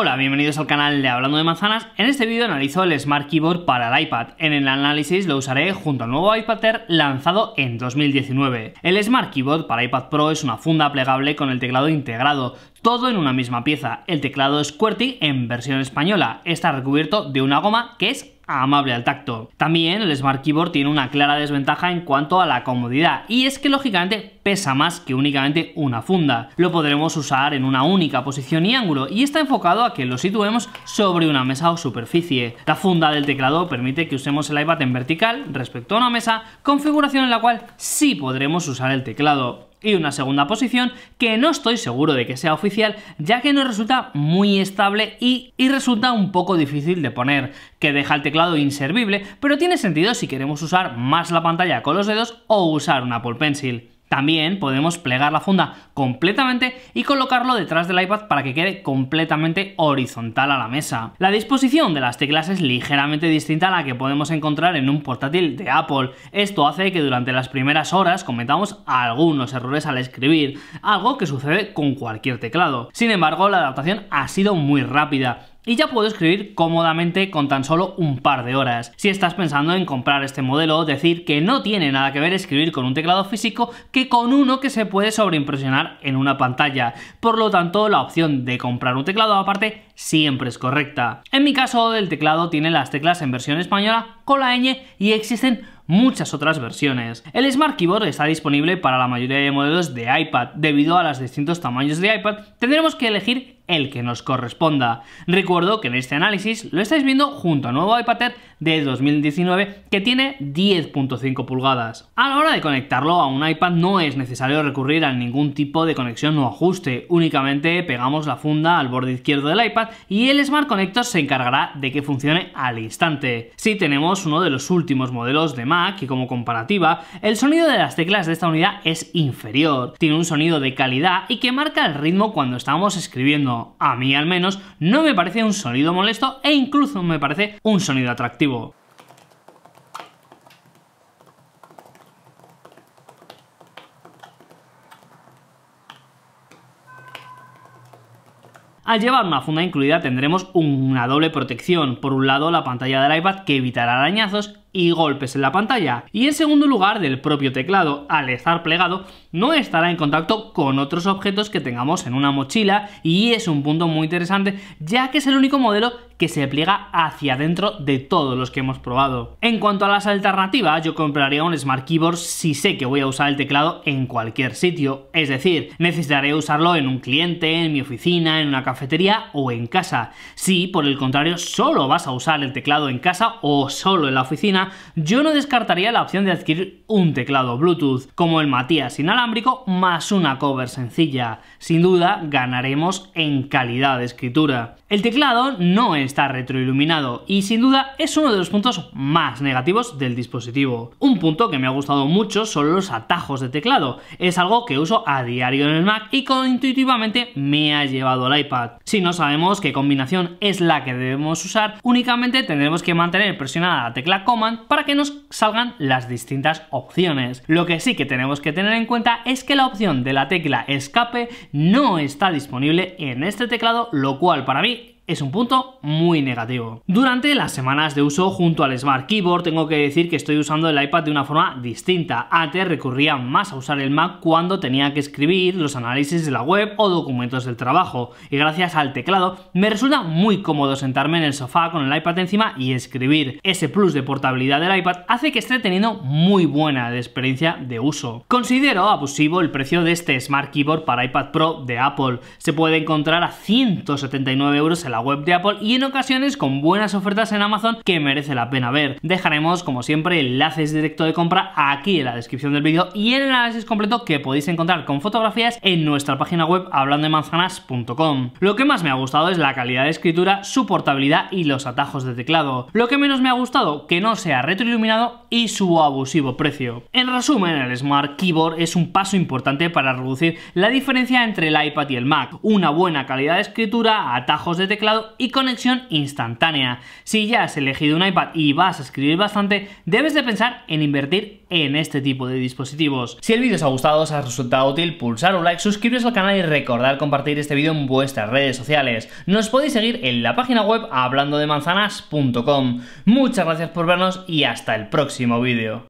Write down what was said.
Hola, bienvenidos al canal de Hablando de Manzanas. En este vídeo analizo el Smart Keyboard para el iPad. En el análisis lo usaré junto al nuevo iPad Air lanzado en 2019. El Smart Keyboard para iPad Pro es una funda plegable con el teclado integrado, todo en una misma pieza. El teclado es QWERTY en versión española. Está recubierto de una goma que es amable al tacto. También el Smart Keyboard tiene una clara desventaja en cuanto a la comodidad, y es que lógicamente pesa más que únicamente una funda. Lo podremos usar en una única posición y ángulo, y está enfocado a que lo situemos sobre una mesa o superficie. La funda del teclado permite que usemos el iPad en vertical respecto a una mesa, configuración en la cual sí podremos usar el teclado y una segunda posición que no estoy seguro de que sea oficial ya que no resulta muy estable y, resulta un poco difícil de poner, que deja el teclado inservible, pero tiene sentido si queremos usar más la pantalla con los dedos o usar un Apple Pencil. También podemos plegar la funda completamente y colocarlo detrás del iPad para que quede completamente horizontal a la mesa. La disposición de las teclas es ligeramente distinta a la que podemos encontrar en un portátil de Apple. Esto hace que durante las primeras horas cometamos algunos errores al escribir, algo que sucede con cualquier teclado. Sin embargo, la adaptación ha sido muy rápida y ya puedo escribir cómodamente con tan solo un par de horas. Si estás pensando en comprar este modelo, decir que no tiene nada que ver escribir con un teclado físico que con uno que se puede sobreimpresionar en una pantalla. Por lo tanto, la opción de comprar un teclado aparte siempre es correcta. En mi caso, el teclado tiene las teclas en versión española con la ñ y existen muchas otras versiones. El Smart Keyboard está disponible para la mayoría de modelos de iPad. Debido a los distintos tamaños de iPad, tendremos que elegir el que nos corresponda. Recuerdo que en este análisis lo estáis viendo junto al nuevo iPad de 2019 que tiene 10.5 pulgadas. A la hora de conectarlo a un iPad no es necesario recurrir a ningún tipo de conexión o ajuste, únicamente pegamos la funda al borde izquierdo del iPad y el Smart Connector se encargará de que funcione al instante. Si tenemos uno de los últimos modelos de Mac y como comparativa, el sonido de las teclas de esta unidad es inferior, tiene un sonido de calidad y que marca el ritmo cuando estamos escribiendo a mí al menos, no me parece un sonido molesto e incluso me parece un sonido atractivo. Al llevar una funda incluida tendremos una doble protección, por un lado la pantalla del iPad que evitará arañazos y golpes en la pantalla. Y en segundo lugar, del propio teclado, al estar plegado, no estará en contacto con otros objetos que tengamos en una mochila y es un punto muy interesante ya que es el único modelo que se pliega hacia adentro de todos los que hemos probado. En cuanto a las alternativas, yo compraría un Smart Keyboard si sé que voy a usar el teclado en cualquier sitio, es decir, necesitaré usarlo en un cliente, en mi oficina, en una cafetería o en casa. Si, por el contrario, solo vas a usar el teclado en casa o solo en la oficina, yo no descartaría la opción de adquirir un teclado Bluetooth, como el Matías inalámbrico, más una cover sencilla. Sin duda, ganaremos en calidad de escritura. El teclado no está retroiluminado y sin duda es uno de los puntos más negativos del dispositivo. Un punto que me ha gustado mucho son los atajos de teclado. Es algo que uso a diario en el Mac y con intuitivamente me ha llevado al iPad. Si no sabemos qué combinación es la que debemos usar, únicamente tendremos que mantener presionada la tecla coma para que nos salgan las distintas opciones. Lo que sí que tenemos que tener en cuenta es que la opción de la tecla escape no está disponible en este teclado, lo cual para mí es un punto muy negativo. Durante las semanas de uso junto al Smart Keyboard tengo que decir que estoy usando el iPad de una forma distinta. Antes recurría más a usar el Mac cuando tenía que escribir los análisis de la web o documentos del trabajo y gracias al teclado me resulta muy cómodo sentarme en el sofá con el iPad encima y escribir. Ese plus de portabilidad del iPad hace que esté teniendo muy buena experiencia de uso. Considero abusivo el precio de este Smart Keyboard para iPad Pro de Apple. Se puede encontrar a 179 euros en la web de Apple y en ocasiones con buenas ofertas en Amazon que merece la pena ver. Dejaremos, como siempre, enlaces directo de compra aquí en la descripción del vídeo y el análisis completo que podéis encontrar con fotografías en nuestra página web hablando de manzanas.com. Lo que más me ha gustado es la calidad de escritura, su portabilidad y los atajos de teclado. Lo que menos me ha gustado, que no sea retroiluminado y su abusivo precio. En resumen, el Smart Keyboard es un paso importante para reducir la diferencia entre el iPad y el Mac. Una buena calidad de escritura, atajos de teclado, y conexión instantánea. Si ya has elegido un iPad y vas a escribir bastante, debes de pensar en invertir en este tipo de dispositivos. Si el vídeo os ha gustado, os ha resultado útil, pulsar un like, suscribiros al canal y recordar compartir este vídeo en vuestras redes sociales. Nos podéis seguir en la página web hablandodemanzanas.com. Muchas gracias por vernos y hasta el próximo vídeo.